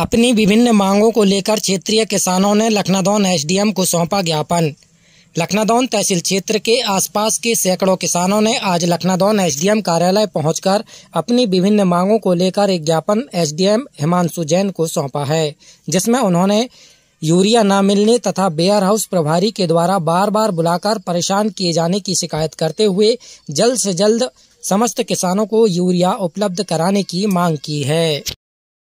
अपनी विभिन्न मांगों को लेकर क्षेत्रीय किसानों ने लखनादौन एसडीएम को सौंपा ज्ञापन लखनादौन तहसील क्षेत्र के आसपास के सैकड़ों किसानों ने आज लखनादौन एसडीएम कार्यालय पहुंचकर अपनी विभिन्न मांगों को लेकर एक ज्ञापन एसडीएम हिमांशु जैन को सौंपा है जिसमें उन्होंने यूरिया न मिलने तथा बेयर हाउस प्रभारी के द्वारा बार बार बुलाकर परेशान किए जाने की शिकायत करते हुए जल्द से जल्द समस्त किसानों को यूरिया उपलब्ध कराने की मांग की है